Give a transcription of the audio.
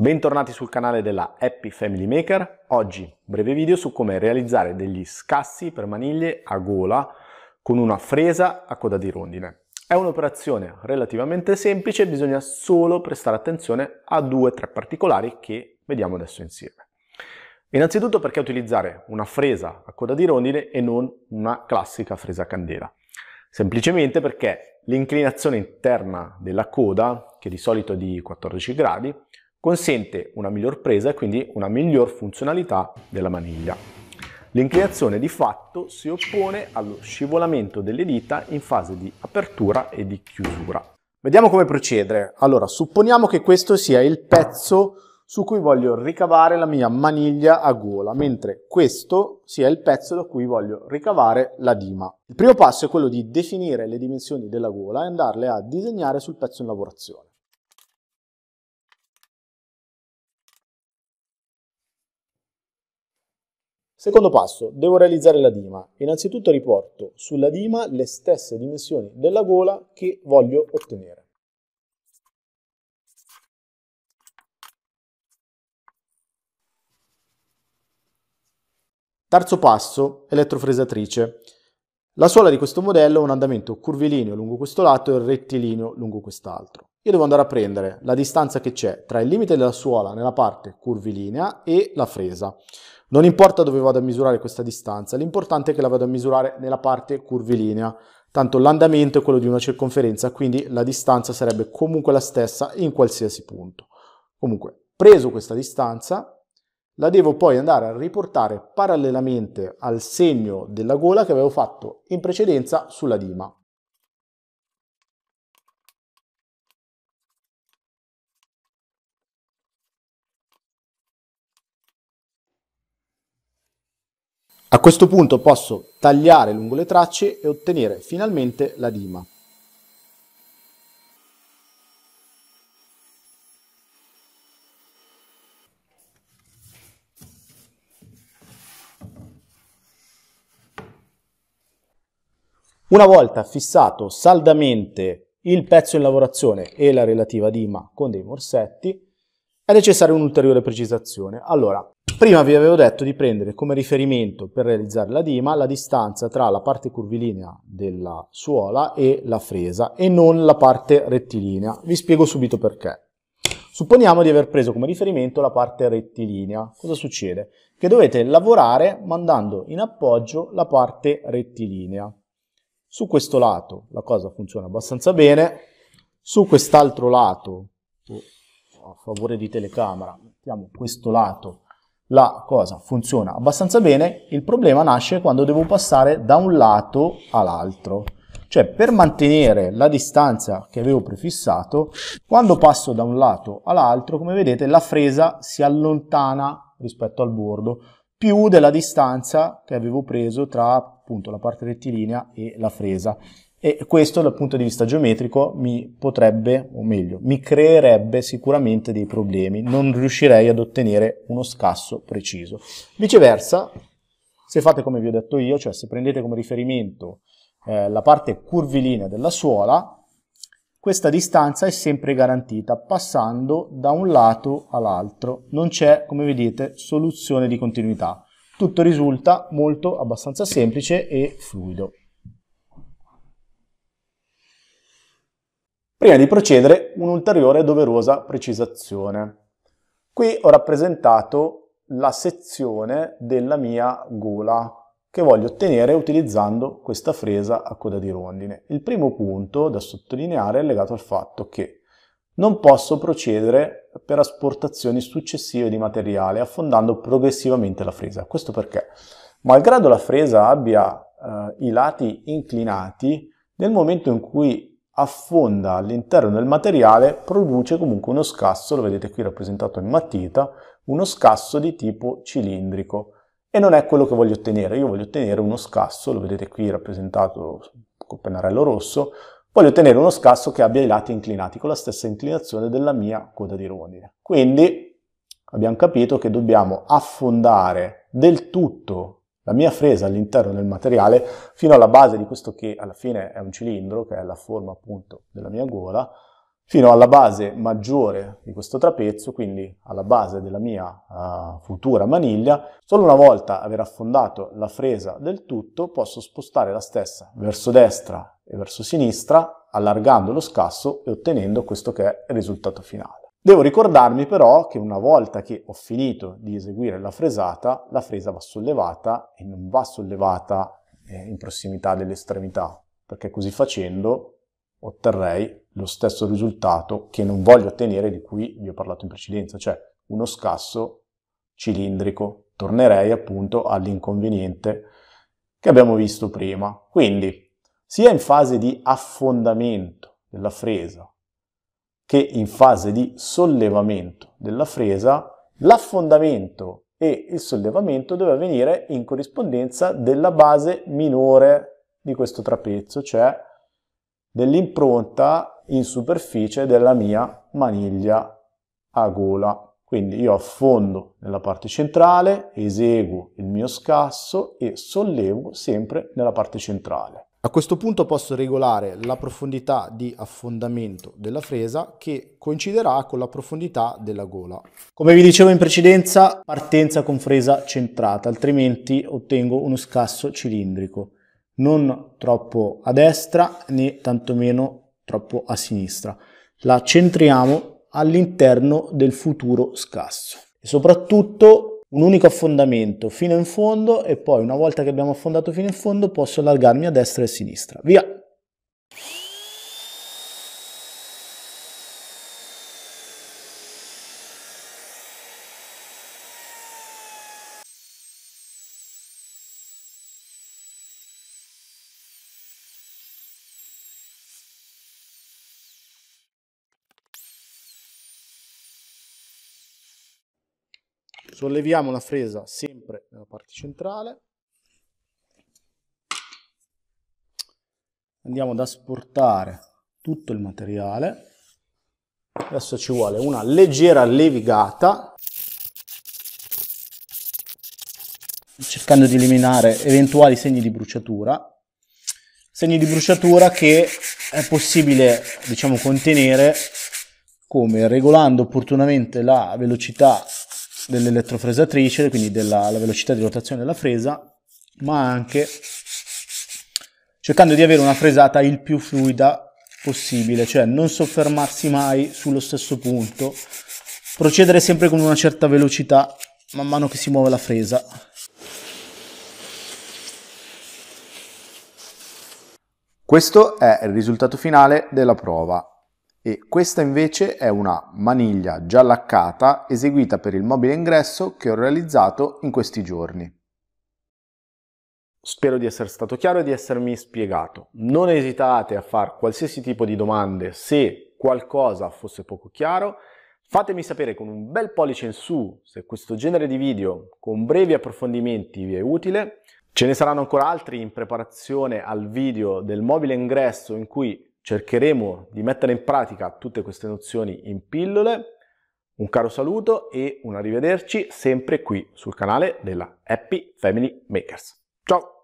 Bentornati sul canale della Happy Family Maker. Oggi breve video su come realizzare degli scassi per maniglie a gola con una fresa a coda di rondine. È un'operazione relativamente semplice, bisogna solo prestare attenzione a due o tre particolari che vediamo adesso insieme. Innanzitutto perché utilizzare una fresa a coda di rondine e non una classica fresa a candela? Semplicemente perché l'inclinazione interna della coda, che di solito è di 14 gradi, Consente una miglior presa e quindi una miglior funzionalità della maniglia. L'inclinazione di fatto si oppone allo scivolamento delle dita in fase di apertura e di chiusura. Vediamo come procedere. Allora, supponiamo che questo sia il pezzo su cui voglio ricavare la mia maniglia a gola, mentre questo sia il pezzo da cui voglio ricavare la dima. Il primo passo è quello di definire le dimensioni della gola e andarle a disegnare sul pezzo in lavorazione. Secondo passo, devo realizzare la dima. Innanzitutto riporto sulla dima le stesse dimensioni della gola che voglio ottenere. Terzo passo, elettrofresatrice. La suola di questo modello ha un andamento curvilineo lungo questo lato e rettilineo lungo quest'altro. Io devo andare a prendere la distanza che c'è tra il limite della suola nella parte curvilinea e la fresa. Non importa dove vado a misurare questa distanza, l'importante è che la vado a misurare nella parte curvilinea. Tanto l'andamento è quello di una circonferenza, quindi la distanza sarebbe comunque la stessa in qualsiasi punto. Comunque, preso questa distanza, la devo poi andare a riportare parallelamente al segno della gola che avevo fatto in precedenza sulla dima. A questo punto posso tagliare lungo le tracce e ottenere finalmente la dima. Una volta fissato saldamente il pezzo in lavorazione e la relativa dima con dei morsetti, è necessaria un'ulteriore precisazione. Allora, Prima vi avevo detto di prendere come riferimento per realizzare la dima la distanza tra la parte curvilinea della suola e la fresa e non la parte rettilinea. Vi spiego subito perché. Supponiamo di aver preso come riferimento la parte rettilinea. Cosa succede? Che dovete lavorare mandando in appoggio la parte rettilinea. Su questo lato la cosa funziona abbastanza bene, su quest'altro lato, a favore di telecamera, mettiamo questo lato la cosa funziona abbastanza bene, il problema nasce quando devo passare da un lato all'altro. Cioè per mantenere la distanza che avevo prefissato, quando passo da un lato all'altro, come vedete la fresa si allontana rispetto al bordo, più della distanza che avevo preso tra appunto la parte rettilinea e la fresa e questo dal punto di vista geometrico mi potrebbe, o meglio, mi creerebbe sicuramente dei problemi, non riuscirei ad ottenere uno scasso preciso. Viceversa, se fate come vi ho detto io, cioè se prendete come riferimento eh, la parte curvilinea della suola, questa distanza è sempre garantita passando da un lato all'altro, non c'è, come vedete, soluzione di continuità. Tutto risulta molto abbastanza semplice e fluido. Prima di procedere, un'ulteriore doverosa precisazione. Qui ho rappresentato la sezione della mia gola che voglio ottenere utilizzando questa fresa a coda di rondine. Il primo punto da sottolineare è legato al fatto che non posso procedere per asportazioni successive di materiale affondando progressivamente la fresa. Questo perché, malgrado la fresa abbia eh, i lati inclinati, nel momento in cui affonda all'interno del materiale, produce comunque uno scasso, lo vedete qui rappresentato in matita, uno scasso di tipo cilindrico. E non è quello che voglio ottenere, io voglio ottenere uno scasso, lo vedete qui rappresentato col pennarello rosso, voglio ottenere uno scasso che abbia i lati inclinati, con la stessa inclinazione della mia coda di rondine. Quindi abbiamo capito che dobbiamo affondare del tutto la mia fresa all'interno del materiale fino alla base di questo che alla fine è un cilindro, che è la forma appunto della mia gola, fino alla base maggiore di questo trapezio, quindi alla base della mia uh, futura maniglia. Solo una volta aver affondato la fresa del tutto posso spostare la stessa verso destra e verso sinistra, allargando lo scasso e ottenendo questo che è il risultato finale. Devo ricordarmi però che una volta che ho finito di eseguire la fresata, la fresa va sollevata e non va sollevata eh, in prossimità dell'estremità, perché così facendo otterrei lo stesso risultato che non voglio ottenere di cui vi ho parlato in precedenza, cioè uno scasso cilindrico. Tornerei appunto all'inconveniente che abbiamo visto prima. Quindi, sia in fase di affondamento della fresa che in fase di sollevamento della fresa l'affondamento e il sollevamento deve avvenire in corrispondenza della base minore di questo trapezzo, cioè dell'impronta in superficie della mia maniglia a gola. Quindi io affondo nella parte centrale, eseguo il mio scasso e sollevo sempre nella parte centrale. A questo punto posso regolare la profondità di affondamento della fresa che coinciderà con la profondità della gola. Come vi dicevo in precedenza, partenza con fresa centrata, altrimenti ottengo uno scasso cilindrico, non troppo a destra né tantomeno troppo a sinistra. La centriamo all'interno del futuro scasso. E soprattutto un unico affondamento fino in fondo e poi una volta che abbiamo affondato fino in fondo posso allargarmi a destra e a sinistra. Via! Solleviamo la fresa sempre nella parte centrale. Andiamo ad asportare tutto il materiale. Adesso ci vuole una leggera levigata cercando di eliminare eventuali segni di bruciatura, segni di bruciatura che è possibile diciamo contenere come regolando opportunamente la velocità dell'elettrofresatrice, quindi della velocità di rotazione della fresa, ma anche cercando di avere una fresata il più fluida possibile, cioè non soffermarsi mai sullo stesso punto, procedere sempre con una certa velocità man mano che si muove la fresa. Questo è il risultato finale della prova e questa invece è una maniglia già laccata eseguita per il mobile ingresso che ho realizzato in questi giorni. Spero di essere stato chiaro e di essermi spiegato. Non esitate a fare qualsiasi tipo di domande se qualcosa fosse poco chiaro. Fatemi sapere con un bel pollice in su se questo genere di video con brevi approfondimenti vi è utile. Ce ne saranno ancora altri in preparazione al video del mobile ingresso in cui cercheremo di mettere in pratica tutte queste nozioni in pillole. Un caro saluto e un arrivederci sempre qui sul canale della Happy Family Makers. Ciao!